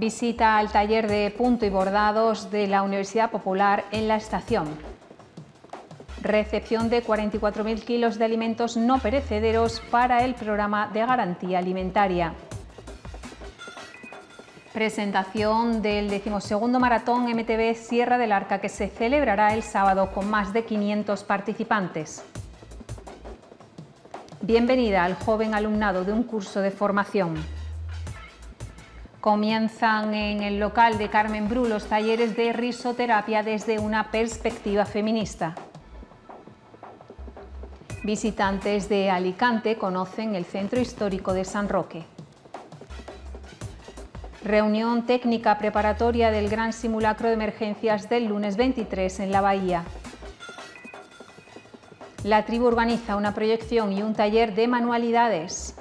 visita al taller de punto y bordados de la Universidad Popular en la estación. Recepción de 44.000 kilos de alimentos no perecederos para el programa de garantía alimentaria. Presentación del 12 Maratón MTB Sierra del Arca que se celebrará el sábado con más de 500 participantes. Bienvenida al joven alumnado de un curso de formación. Comienzan en el local de Carmen Bru los talleres de risoterapia desde una perspectiva feminista. Visitantes de Alicante conocen el centro histórico de San Roque. Reunión técnica preparatoria del Gran Simulacro de Emergencias del lunes 23 en la Bahía. La tribu organiza una proyección y un taller de manualidades.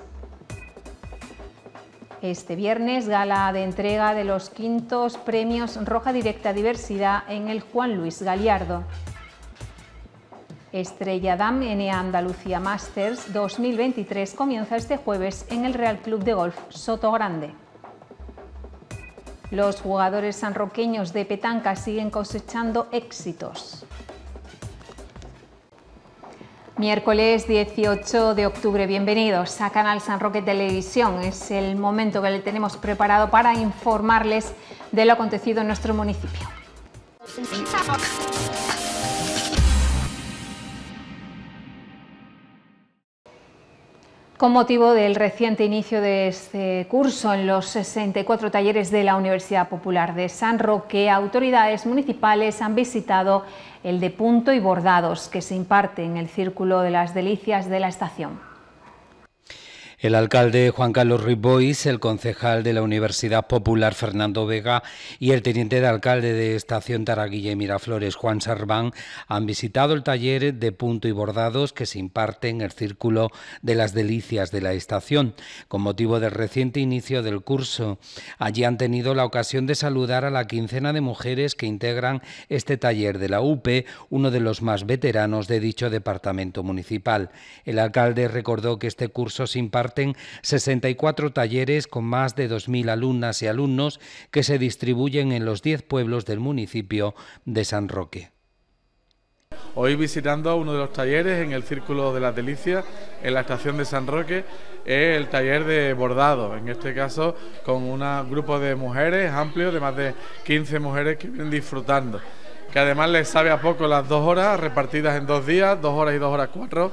Este viernes, gala de entrega de los quintos premios Roja Directa Diversidad en el Juan Luis Galiardo. Estrella Dam N Andalucía Masters 2023 comienza este jueves en el Real Club de Golf Soto Grande. Los jugadores sanroqueños de petanca siguen cosechando éxitos. Miércoles 18 de octubre, bienvenidos a Canal San Roque Televisión. Es el momento que le tenemos preparado para informarles de lo acontecido en nuestro municipio. Con motivo del reciente inicio de este curso en los 64 talleres de la Universidad Popular de San Roque, autoridades municipales han visitado el de punto y bordados que se imparte en el Círculo de las Delicias de la estación. El alcalde Juan Carlos Ribois, el concejal de la Universidad Popular Fernando Vega y el teniente de alcalde de Estación Taraguilla y Miraflores Juan Sarván han visitado el taller de punto y bordados que se imparte en el Círculo de las Delicias de la estación con motivo del reciente inicio del curso. Allí han tenido la ocasión de saludar a la quincena de mujeres que integran este taller de la UPE, uno de los más veteranos de dicho departamento municipal. El alcalde recordó que este curso se imparte 64 talleres con más de 2.000 alumnas y alumnos que se distribuyen en los 10 pueblos del municipio de San Roque. Hoy visitando uno de los talleres en el Círculo de las Delicias, en la estación de San Roque, es el taller de bordado, en este caso con un grupo de mujeres amplio, de más de 15 mujeres que vienen disfrutando, que además les sabe a poco las dos horas repartidas en dos días, dos horas y dos horas cuatro,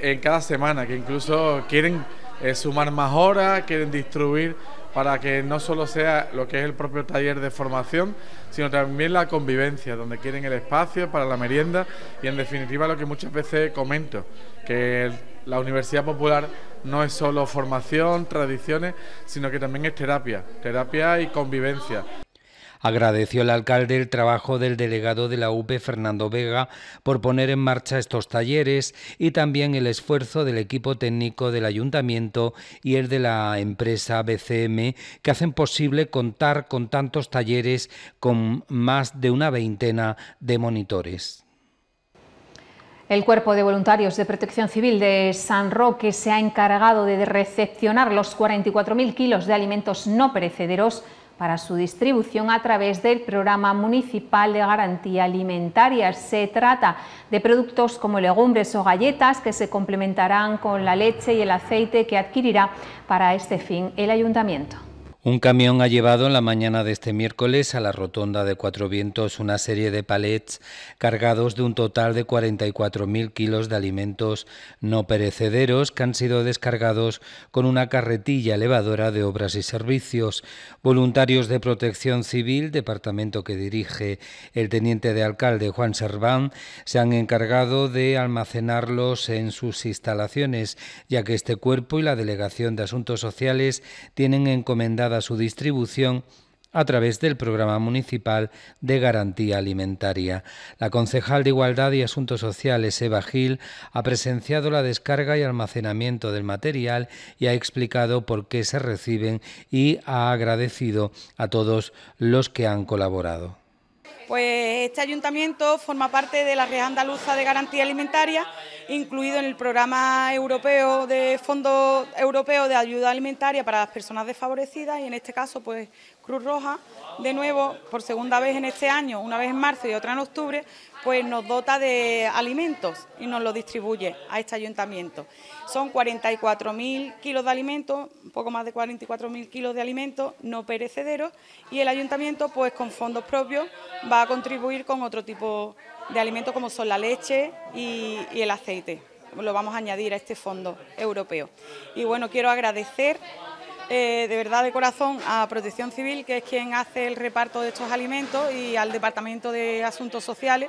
en cada semana, que incluso quieren es sumar más horas, quieren distribuir para que no solo sea lo que es el propio taller de formación, sino también la convivencia, donde quieren el espacio para la merienda y en definitiva lo que muchas veces comento, que la Universidad Popular no es solo formación, tradiciones, sino que también es terapia, terapia y convivencia. Agradeció el alcalde el trabajo del delegado de la UP, Fernando Vega, por poner en marcha estos talleres y también el esfuerzo del equipo técnico del ayuntamiento y el de la empresa BCM, que hacen posible contar con tantos talleres con más de una veintena de monitores. El Cuerpo de Voluntarios de Protección Civil de San Roque se ha encargado de recepcionar los 44.000 kilos de alimentos no perecederos para su distribución a través del Programa Municipal de Garantía Alimentaria. Se trata de productos como legumbres o galletas que se complementarán con la leche y el aceite que adquirirá para este fin el ayuntamiento. Un camión ha llevado en la mañana de este miércoles a la rotonda de Cuatro Vientos una serie de palets cargados de un total de 44.000 kilos de alimentos no perecederos que han sido descargados con una carretilla elevadora de obras y servicios. Voluntarios de Protección Civil, departamento que dirige el teniente de alcalde Juan Serván, se han encargado de almacenarlos en sus instalaciones, ya que este cuerpo y la Delegación de Asuntos Sociales tienen encomendada su distribución a través del Programa Municipal de Garantía Alimentaria. La concejal de Igualdad y Asuntos Sociales, Eva Gil, ha presenciado la descarga y almacenamiento del material y ha explicado por qué se reciben y ha agradecido a todos los que han colaborado. Pues este ayuntamiento forma parte de la Red Andaluza de Garantía Alimentaria, incluido en el programa europeo de Fondo Europeo de Ayuda Alimentaria para las Personas Desfavorecidas y en este caso pues Cruz Roja, de nuevo, por segunda vez en este año, una vez en marzo y otra en octubre, pues nos dota de alimentos y nos lo distribuye a este ayuntamiento. Son 44.000 kilos de alimentos, un poco más de 44.000 kilos de alimentos no perecederos y el ayuntamiento pues con fondos propios va a contribuir con otro tipo de alimentos como son la leche y, y el aceite. Lo vamos a añadir a este fondo europeo. Y bueno, quiero agradecer eh, de verdad de corazón a Protección Civil, que es quien hace el reparto de estos alimentos, y al Departamento de Asuntos Sociales,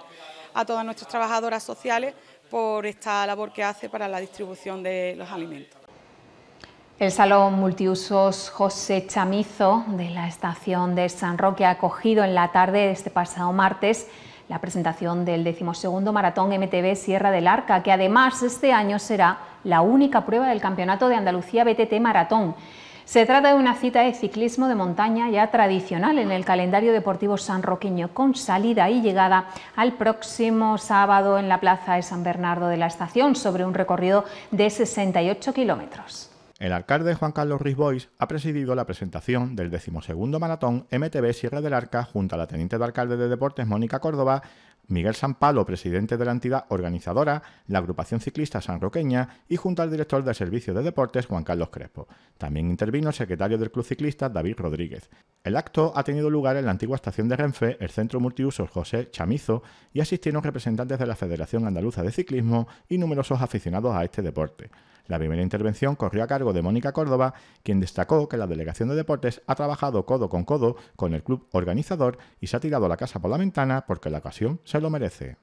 a todas nuestras trabajadoras sociales, por esta labor que hace para la distribución de los alimentos. El Salón Multiusos José Chamizo de la Estación de San Roque ha acogido en la tarde de este pasado martes la presentación del decimosegundo Maratón MTB Sierra del Arca, que además este año será la única prueba del Campeonato de Andalucía BTT Maratón. Se trata de una cita de ciclismo de montaña ya tradicional en el calendario deportivo sanroqueño, con salida y llegada al próximo sábado en la plaza de San Bernardo de la Estación, sobre un recorrido de 68 kilómetros. El alcalde Juan Carlos Rizbois ha presidido la presentación del decimosegundo maratón MTB Sierra del Arca junto a la teniente de alcalde de Deportes Mónica Córdoba, Miguel Sampalo, presidente de la entidad organizadora, la agrupación ciclista sanroqueña y junto al director del Servicio de Deportes, Juan Carlos Crespo. También intervino el secretario del Club Ciclista, David Rodríguez. El acto ha tenido lugar en la antigua estación de Renfe, el centro multiusos José Chamizo, y asistieron representantes de la Federación Andaluza de Ciclismo y numerosos aficionados a este deporte. La primera intervención corrió a cargo de Mónica Córdoba, quien destacó que la Delegación de Deportes ha trabajado codo con codo con el club organizador y se ha tirado la casa por la ventana porque la ocasión se lo merece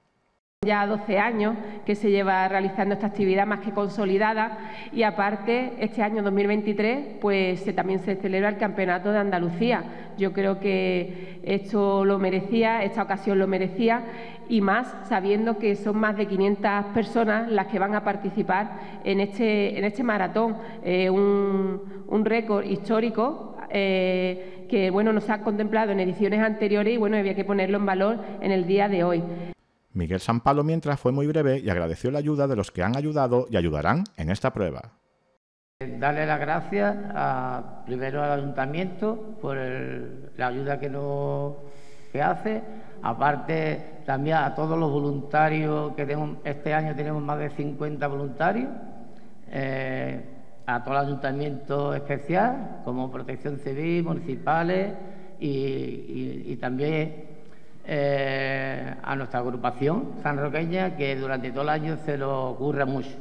ya 12 años que se lleva realizando esta actividad más que consolidada y aparte este año 2023 pues también se celebra el Campeonato de Andalucía. Yo creo que esto lo merecía, esta ocasión lo merecía y más sabiendo que son más de 500 personas las que van a participar en este, en este maratón, eh, un, récord histórico eh, que bueno, nos ha contemplado en ediciones anteriores y bueno, había que ponerlo en valor en el día de hoy. Miguel Sampalo mientras fue muy breve y agradeció la ayuda de los que han ayudado y ayudarán en esta prueba. Eh, darle las gracias primero al ayuntamiento por la ayuda que nos hace, aparte también a todos los voluntarios que tenemos, este año tenemos más de 50 voluntarios, eh, a todo el ayuntamiento especial, como protección civil, municipales y también eh, a nuestra agrupación San Roqueña, que durante todo el año se lo ocurre mucho.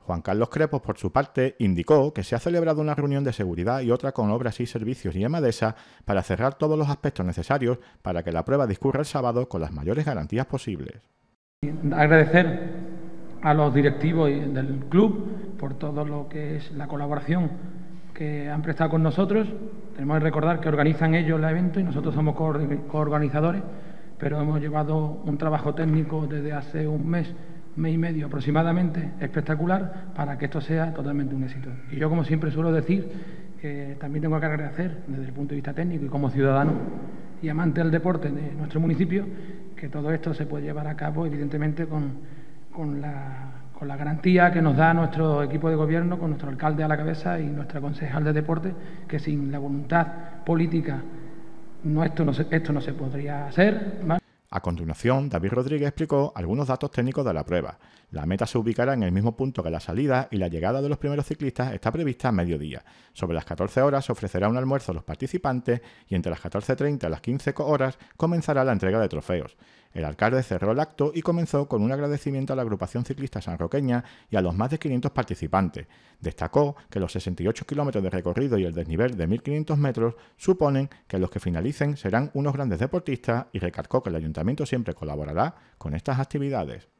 Juan Carlos Crepos, por su parte, indicó que se ha celebrado una reunión de seguridad y otra con obras y servicios y emadesa para cerrar todos los aspectos necesarios para que la prueba discurra el sábado con las mayores garantías posibles. Agradecer a los directivos del club por todo lo que es la colaboración que han prestado con nosotros. Tenemos que recordar que organizan ellos el evento y nosotros somos coorganizadores pero hemos llevado un trabajo técnico desde hace un mes, mes y medio aproximadamente, espectacular, para que esto sea totalmente un éxito. Y yo, como siempre suelo decir, que también tengo que agradecer desde el punto de vista técnico y como ciudadano y amante del deporte de nuestro municipio, que todo esto se puede llevar a cabo, evidentemente, con, la con la garantía que nos da nuestro equipo de gobierno, con nuestro alcalde a la cabeza y nuestra concejal de deporte, que sin la voluntad política no, esto, no se, esto no se podría hacer. A continuación, David Rodríguez explicó algunos datos técnicos de la prueba. La meta se ubicará en el mismo punto que la salida y la llegada de los primeros ciclistas está prevista a mediodía. Sobre las 14 horas se ofrecerá un almuerzo a los participantes y entre las 14.30 y las 15 horas comenzará la entrega de trofeos. El alcalde cerró el acto y comenzó con un agradecimiento a la agrupación ciclista sanroqueña y a los más de 500 participantes. Destacó que los 68 kilómetros de recorrido y el desnivel de 1.500 metros suponen que los que finalicen serán unos grandes deportistas y recalcó que el ayuntamiento siempre colaborará con estas actividades.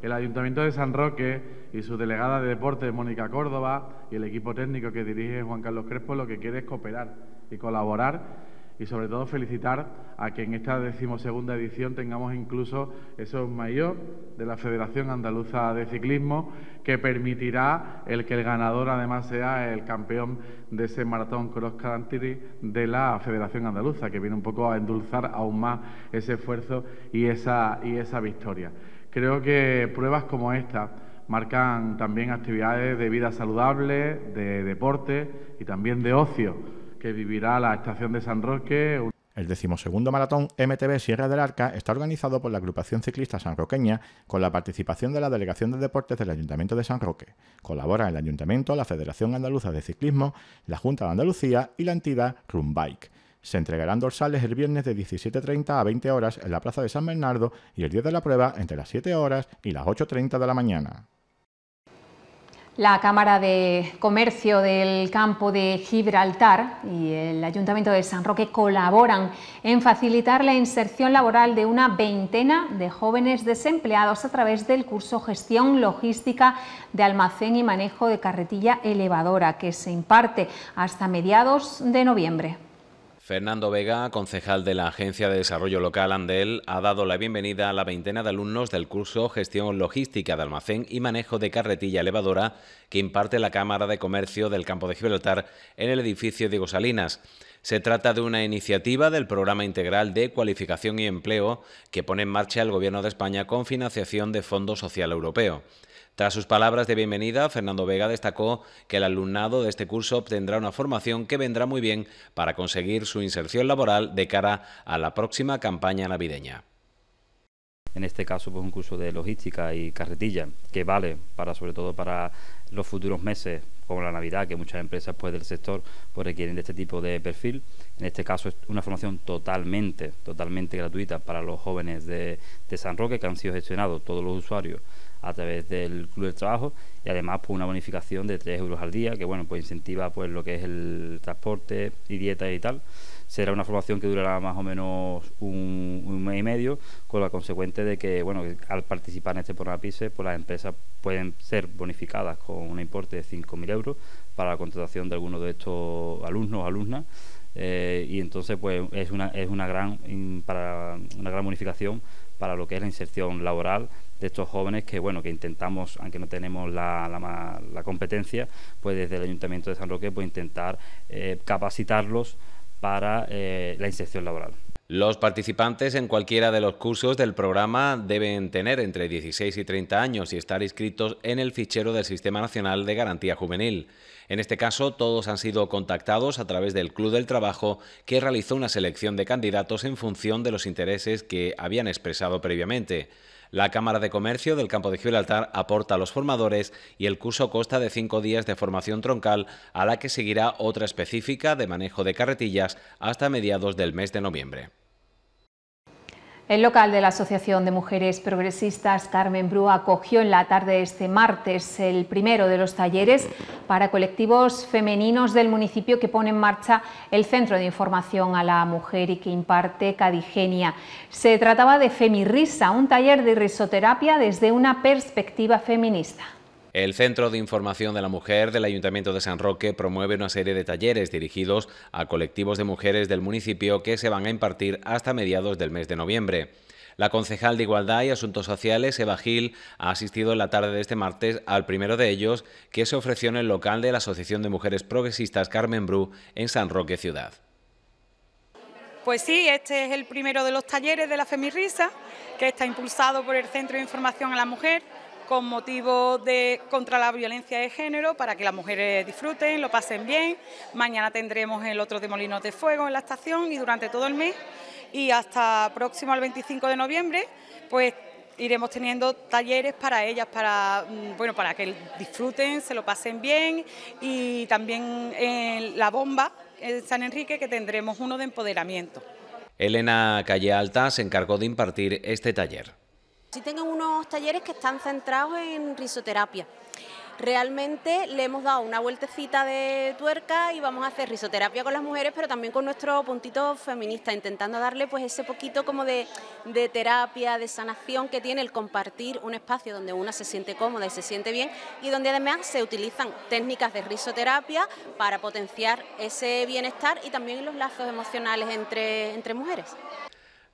El Ayuntamiento de San Roque y su delegada de deporte, Mónica Córdoba, y el equipo técnico que dirige Juan Carlos Crespo, lo que quiere es cooperar y colaborar y sobre todo felicitar a que en esta decimosegunda edición tengamos incluso esos mayor de la Federación Andaluza de Ciclismo que permitirá el que el ganador además sea el campeón de ese maratón cross country de la Federación Andaluza que viene un poco a endulzar aún más ese esfuerzo y esa y esa victoria. Creo que pruebas como esta marcan también actividades de vida saludable, de deporte y también de ocio que vivirá la estación de San Roque. El decimosegundo maratón MTB Sierra del Arca está organizado por la agrupación ciclista sanroqueña con la participación de la Delegación de Deportes del Ayuntamiento de San Roque. Colabora el Ayuntamiento, la Federación Andaluza de Ciclismo, la Junta de Andalucía y la entidad Rumbike. Se entregarán dorsales el viernes de 17.30 a 20 horas en la Plaza de San Bernardo y el día de la prueba entre las 7 horas y las 8.30 de la mañana la Cámara de Comercio del Campo de Gibraltar y el Ayuntamiento de San Roque colaboran en facilitar la inserción laboral de una veintena de jóvenes desempleados a través del curso Gestión Logística de Almacén y Manejo de Carretilla Elevadora que se imparte hasta mediados de noviembre. Fernando Vega, concejal de la Agencia de Desarrollo Local Andel, ha dado la bienvenida a la veintena de alumnos del curso Gestión Logística de Almacén y Manejo de Carretilla Elevadora que imparte la Cámara de Comercio del Campo de Gibraltar en el edificio Diego Salinas. Se trata de una iniciativa del Programa Integral de Cualificación y Empleo que pone en marcha el Gobierno de España con financiación de Fondo Social Europeo. Tras sus palabras de bienvenida, Fernando Vega destacó que el alumnado de este curso obtendrá una formación que vendrá muy bien para conseguir su inserción laboral de cara a la próxima campaña navideña en este caso pues un curso de logística y carretilla que vale para sobre todo para los futuros meses como la Navidad que muchas empresas pues del sector pues, requieren de este tipo de perfil en este caso es una formación totalmente totalmente gratuita para los jóvenes de San Roque que han sido gestionados todos los usuarios a través del Club de Trabajo y además por pues, una bonificación de 3 euros al día que bueno pues incentiva pues lo que es el transporte y dieta y tal será una formación que durará más o menos un, mes y medio con la consecuente de que bueno al participar en este programa PISE pues las empresas pueden ser bonificadas con un importe de 5.000 euros para la contratación de algunos de estos alumnos o alumnas eh, y entonces pues es una, gran mm, para una gran bonificación para lo que es la inserción laboral de estos jóvenes que, bueno, que intentamos, aunque no tenemos la, competencia, pues desde el Ayuntamiento de San Roque, pues intentar eh, capacitarlos para eh, la inserción laboral. Los participantes en cualquiera de los cursos del programa deben tener entre 16 y 30 años y estar inscritos en el fichero del Sistema Nacional de Garantía Juvenil. En este caso, todos han sido contactados a través del Club del Trabajo, que realizó una selección de candidatos en función de los intereses que habían expresado previamente. La Cámara de Comercio del Campo de Gibraltar aporta a los formadores y el curso consta de cinco días de formación troncal a la que seguirá otra específica de manejo de carretillas hasta mediados del mes de noviembre. El local de la Asociación de Mujeres Progresistas Carmen Brúa acogió en la tarde de este martes el primero de los talleres para colectivos femeninos del municipio que pone en marcha el Centro de Información a la Mujer y que imparte Cadigenia. Se trataba de femirisa, un taller de risoterapia desde una perspectiva feminista. El Centro de Información de la Mujer del Ayuntamiento de San Roque promueve una serie de talleres dirigidos a colectivos de mujeres del municipio que se van a impartir hasta mediados del mes de noviembre. La concejal de Igualdad y Asuntos Sociales, Eva Gil, ha asistido en la tarde de este martes al primero de ellos, que se ofreció en el local de la Asociación de Mujeres Progresistas Carmen Bru en San Roque Ciudad. Pues sí, este es el primero de los talleres de la Femirrisa, que está impulsado por el Centro de Información a la Mujer con motivo de contra la violencia de género para que las mujeres disfruten, lo pasen bien. Mañana tendremos el otro de Molinos de Fuego en la estación y durante todo el mes y hasta próximo al 25 de noviembre, pues iremos teniendo talleres para ellas, para mm, bueno, para que disfruten, se lo pasen bien y también en la bomba en San Enrique que tendremos uno de empoderamiento. Elena Calle Alta se encargó de impartir este taller. Sí tengo unos talleres que están centrados en risoterapia. Realmente le hemos dado una vueltecita de tuerca y vamos a hacer risoterapia con las mujeres, pero también con nuestro puntito feminista, intentando darle pues ese poquito como de, de terapia, de sanación que tiene el compartir un espacio donde una se siente cómoda y se siente bien y donde además se utilizan técnicas de risoterapia para potenciar ese bienestar y también los lazos emocionales entre, entre mujeres.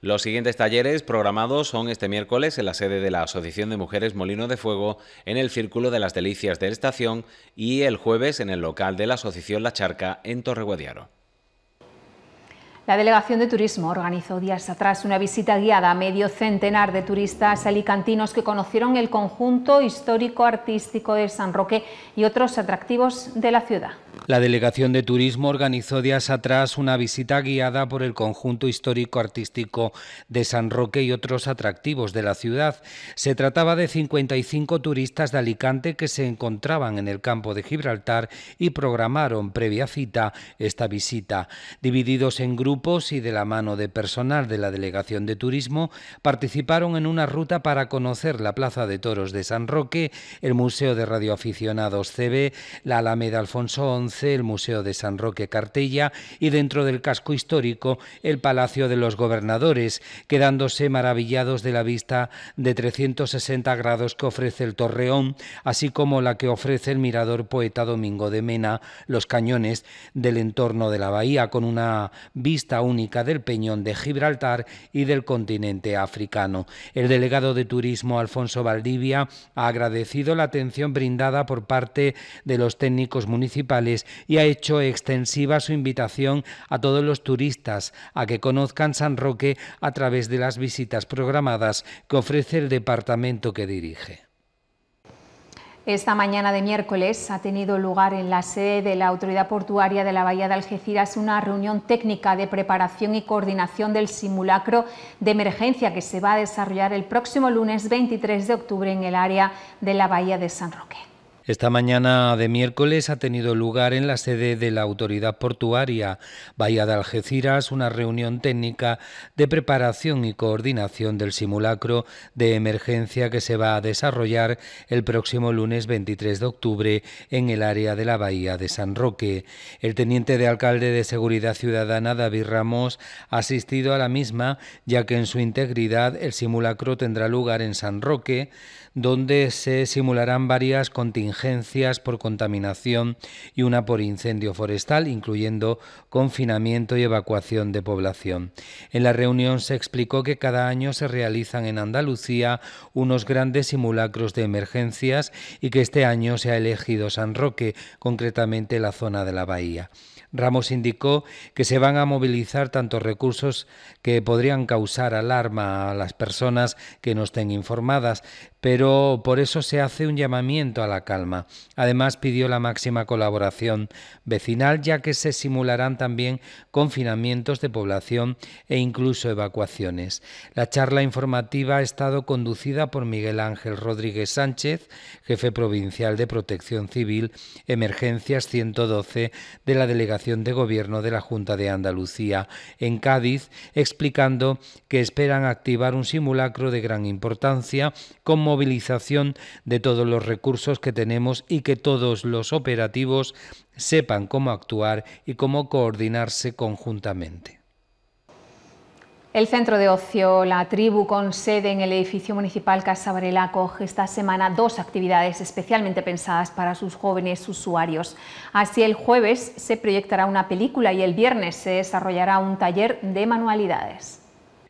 Los siguientes talleres programados son este miércoles en la sede de la Asociación de Mujeres Molino de Fuego, en el Círculo de las Delicias de Estación y el jueves en el local de la Asociación La Charca en Guadiaro. La Delegación de Turismo organizó días atrás una visita guiada a medio centenar de turistas alicantinos que conocieron el conjunto histórico-artístico de San Roque y otros atractivos de la ciudad. La Delegación de Turismo organizó días atrás una visita guiada por el conjunto histórico-artístico de San Roque y otros atractivos de la ciudad. Se trataba de 55 turistas de Alicante que se encontraban en el campo de Gibraltar y programaron previa cita esta visita. Divididos en grupos y de la mano de personal de la Delegación de Turismo, participaron en una ruta para conocer la Plaza de Toros de San Roque, el Museo de Radioaficionados CB, la Alameda Alfonso el Museo de San Roque Cartella y dentro del casco histórico el Palacio de los Gobernadores, quedándose maravillados de la vista de 360 grados que ofrece el Torreón, así como la que ofrece el mirador poeta Domingo de Mena, los cañones del entorno de la bahía, con una vista única del Peñón de Gibraltar y del continente africano. El delegado de Turismo, Alfonso Valdivia, ha agradecido la atención brindada por parte de los técnicos municipales y ha hecho extensiva su invitación a todos los turistas a que conozcan San Roque a través de las visitas programadas que ofrece el departamento que dirige. Esta mañana de miércoles ha tenido lugar en la sede de la Autoridad Portuaria de la Bahía de Algeciras una reunión técnica de preparación y coordinación del simulacro de emergencia que se va a desarrollar el próximo lunes 23 de octubre en el área de la Bahía de San Roque. Esta mañana de miércoles ha tenido lugar en la sede de la Autoridad Portuaria Bahía de Algeciras una reunión técnica de preparación y coordinación del simulacro de emergencia que se va a desarrollar el próximo lunes 23 de octubre en el área de la Bahía de San Roque. El teniente de alcalde de Seguridad Ciudadana, David Ramos, ha asistido a la misma, ya que en su integridad el simulacro tendrá lugar en San Roque, donde se simularán varias contingencias emergencias por contaminación y una por incendio forestal, incluyendo confinamiento y evacuación de población. En la reunión se explicó que cada año se realizan en Andalucía unos grandes simulacros de emergencias y que este año se ha elegido San Roque, concretamente la zona de la bahía. Ramos indicó que se van a movilizar tantos recursos que podrían causar alarma a las personas que no estén informadas, pero por eso se hace un llamamiento a la calma. Además pidió la máxima colaboración vecinal, ya que se simularán también confinamientos de población e incluso evacuaciones. La charla informativa ha estado conducida por Miguel Ángel Rodríguez Sánchez, jefe provincial de Protección Civil, Emergencias 112 de la Delegación de Gobierno de la Junta de Andalucía en Cádiz, explicando que esperan activar un simulacro de gran importancia como movilización de todos los recursos que tenemos y que todos los operativos sepan cómo actuar y cómo coordinarse conjuntamente. El centro de ocio La Tribu, con sede en el edificio municipal Casa Varela, acoge esta semana dos actividades especialmente pensadas para sus jóvenes usuarios. Así, el jueves se proyectará una película y el viernes se desarrollará un taller de manualidades.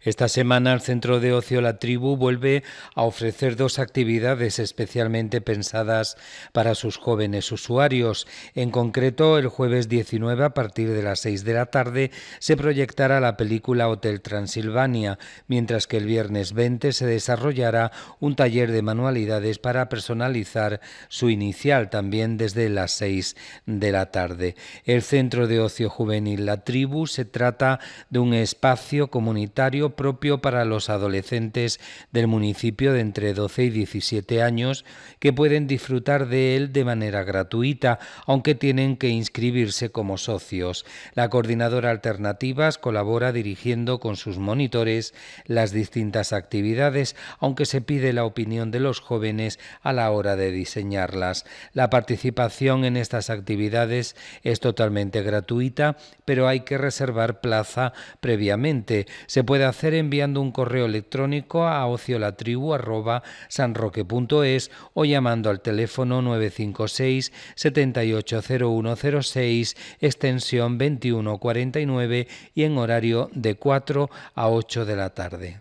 Esta semana el Centro de Ocio La Tribu vuelve a ofrecer dos actividades especialmente pensadas para sus jóvenes usuarios. En concreto, el jueves 19 a partir de las 6 de la tarde se proyectará la película Hotel Transilvania, mientras que el viernes 20 se desarrollará un taller de manualidades para personalizar su inicial también desde las 6 de la tarde. El Centro de Ocio Juvenil La Tribu se trata de un espacio comunitario propio para los adolescentes del municipio de entre 12 y 17 años que pueden disfrutar de él de manera gratuita, aunque tienen que inscribirse como socios. La coordinadora Alternativas colabora dirigiendo con sus monitores las distintas actividades, aunque se pide la opinión de los jóvenes a la hora de diseñarlas. La participación en estas actividades es totalmente gratuita, pero hay que reservar plaza previamente. Se puede hacer enviando un correo electrónico a ociolatribu.sanroque.es o llamando al teléfono 956 780106 extensión 2149 y en horario de 4 a 8 de la tarde.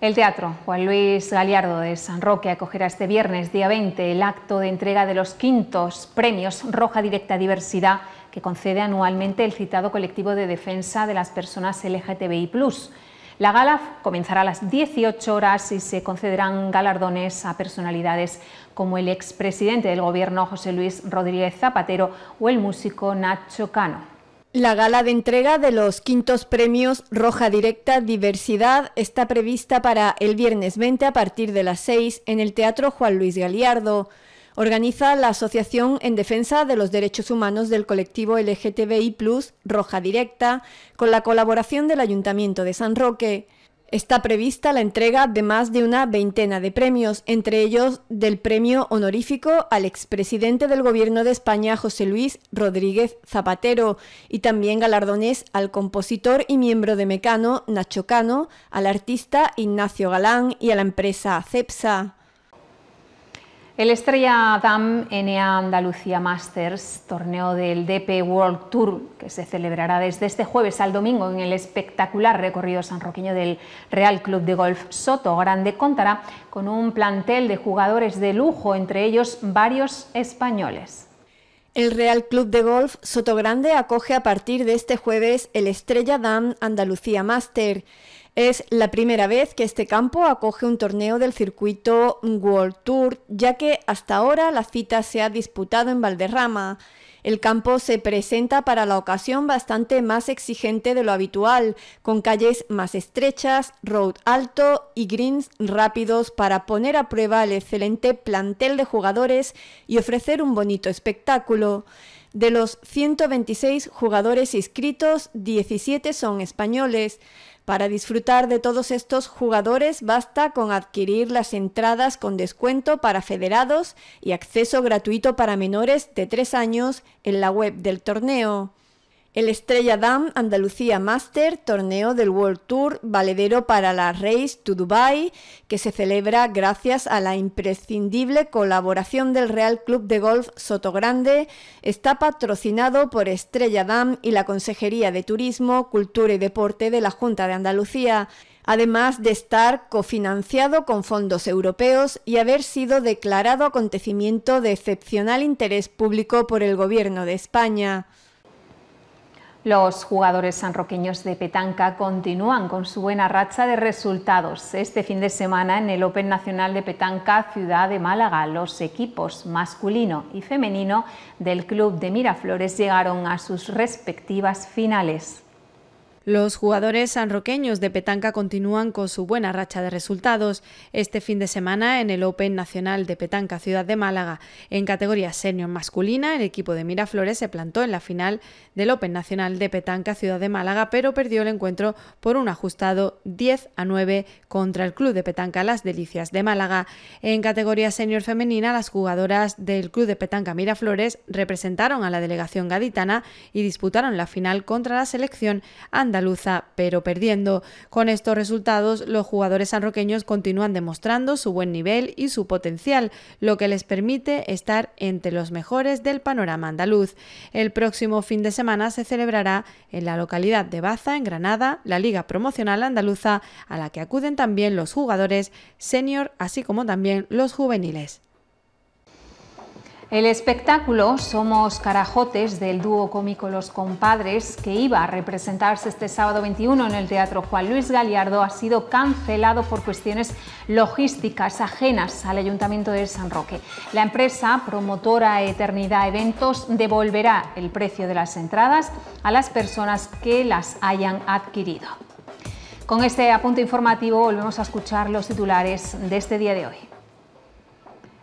El teatro Juan Luis Galiardo de San Roque acogerá este viernes, día 20, el acto de entrega de los quintos premios Roja Directa Diversidad que concede anualmente el citado colectivo de defensa de las personas LGTBI. La gala comenzará a las 18 horas y se concederán galardones a personalidades como el expresidente del Gobierno José Luis Rodríguez Zapatero o el músico Nacho Cano. La gala de entrega de los quintos premios Roja Directa Diversidad está prevista para el viernes 20 a partir de las 6 en el Teatro Juan Luis Galiardo organiza la Asociación en Defensa de los Derechos Humanos del colectivo LGTBI, Roja Directa, con la colaboración del Ayuntamiento de San Roque. Está prevista la entrega de más de una veintena de premios, entre ellos del premio honorífico al expresidente del Gobierno de España, José Luis Rodríguez Zapatero, y también galardones al compositor y miembro de Mecano, Nacho Cano, al artista Ignacio Galán y a la empresa CEPSA. El Estrella Dam NA Andalucía Masters, torneo del DP World Tour, que se celebrará desde este jueves al domingo en el espectacular recorrido sanroqueño del Real Club de Golf Soto Grande, contará con un plantel de jugadores de lujo, entre ellos varios españoles. El Real Club de Golf Grande acoge a partir de este jueves el Estrella Dam Andalucía Master. Es la primera vez que este campo acoge un torneo del circuito World Tour, ya que hasta ahora la cita se ha disputado en Valderrama. El campo se presenta para la ocasión bastante más exigente de lo habitual, con calles más estrechas, road alto y greens rápidos para poner a prueba el excelente plantel de jugadores y ofrecer un bonito espectáculo. De los 126 jugadores inscritos, 17 son españoles. Para disfrutar de todos estos jugadores basta con adquirir las entradas con descuento para federados y acceso gratuito para menores de 3 años en la web del torneo. El Estrella Dam Andalucía Master, torneo del World Tour, valedero para la Race to Dubai, que se celebra gracias a la imprescindible colaboración del Real Club de Golf Sotogrande, está patrocinado por Estrella Dam y la Consejería de Turismo, Cultura y Deporte de la Junta de Andalucía además de estar cofinanciado con fondos europeos y haber sido declarado acontecimiento de excepcional interés público por el Gobierno de España. Los jugadores sanroqueños de petanca continúan con su buena racha de resultados. Este fin de semana en el Open Nacional de Petanca Ciudad de Málaga, los equipos masculino y femenino del Club de Miraflores llegaron a sus respectivas finales. Los jugadores sanroqueños de petanca continúan con su buena racha de resultados este fin de semana en el Open Nacional de Petanca Ciudad de Málaga. En categoría senior masculina, el equipo de Miraflores se plantó en la final del Open Nacional de Petanca Ciudad de Málaga, pero perdió el encuentro por un ajustado 10 a 9 contra el Club de Petanca Las Delicias de Málaga. En categoría senior femenina, las jugadoras del Club de Petanca Miraflores representaron a la delegación gaditana y disputaron la final contra la selección and andaluza, pero perdiendo. Con estos resultados, los jugadores sanroqueños continúan demostrando su buen nivel y su potencial, lo que les permite estar entre los mejores del panorama andaluz. El próximo fin de semana se celebrará en la localidad de Baza, en Granada, la Liga Promocional Andaluza, a la que acuden también los jugadores senior, así como también los juveniles. El espectáculo Somos Carajotes del dúo cómico Los Compadres, que iba a representarse este sábado 21 en el Teatro Juan Luis Galiardo, ha sido cancelado por cuestiones logísticas ajenas al Ayuntamiento de San Roque. La empresa promotora Eternidad Eventos devolverá el precio de las entradas a las personas que las hayan adquirido. Con este apunte informativo volvemos a escuchar los titulares de este día de hoy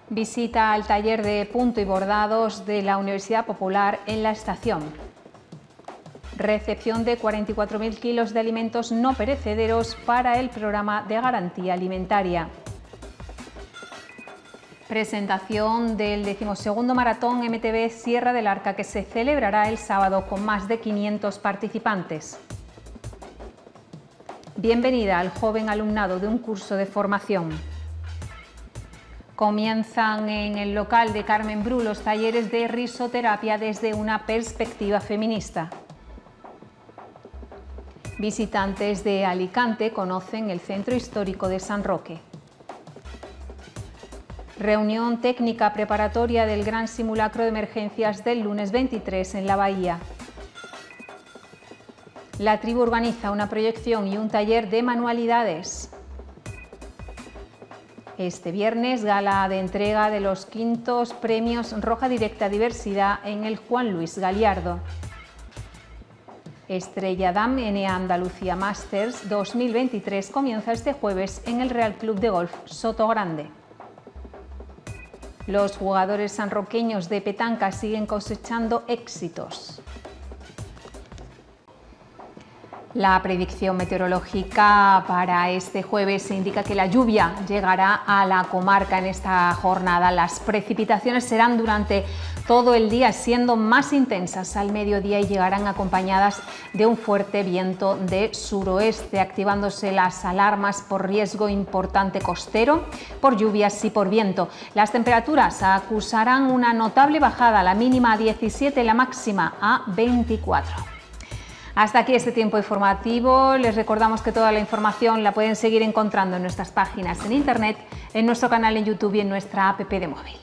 visita al taller de punto y bordados de la Universidad Popular en la estación. Recepción de 44.000 kilos de alimentos no perecederos para el programa de garantía alimentaria. Presentación del 12 Maratón MTB Sierra del Arca que se celebrará el sábado con más de 500 participantes. Bienvenida al joven alumnado de un curso de formación. Comienzan en el local de Carmen Bru los talleres de risoterapia desde una perspectiva feminista. Visitantes de Alicante conocen el centro histórico de San Roque. Reunión técnica preparatoria del Gran Simulacro de Emergencias del lunes 23 en la Bahía. La tribu organiza una proyección y un taller de manualidades. Este viernes, gala de entrega de los quintos premios Roja Directa Diversidad en el Juan Luis Galiardo. Estrella Dam N Andalucía Masters 2023 comienza este jueves en el Real Club de Golf Soto Grande. Los jugadores sanroqueños de petanca siguen cosechando éxitos. La predicción meteorológica para este jueves indica que la lluvia llegará a la comarca en esta jornada. Las precipitaciones serán durante todo el día, siendo más intensas al mediodía y llegarán acompañadas de un fuerte viento de suroeste, activándose las alarmas por riesgo importante costero, por lluvias y por viento. Las temperaturas acusarán una notable bajada, la mínima a 17, la máxima a 24. Hasta aquí este tiempo informativo. Les recordamos que toda la información la pueden seguir encontrando en nuestras páginas en Internet, en nuestro canal en YouTube y en nuestra app de móvil.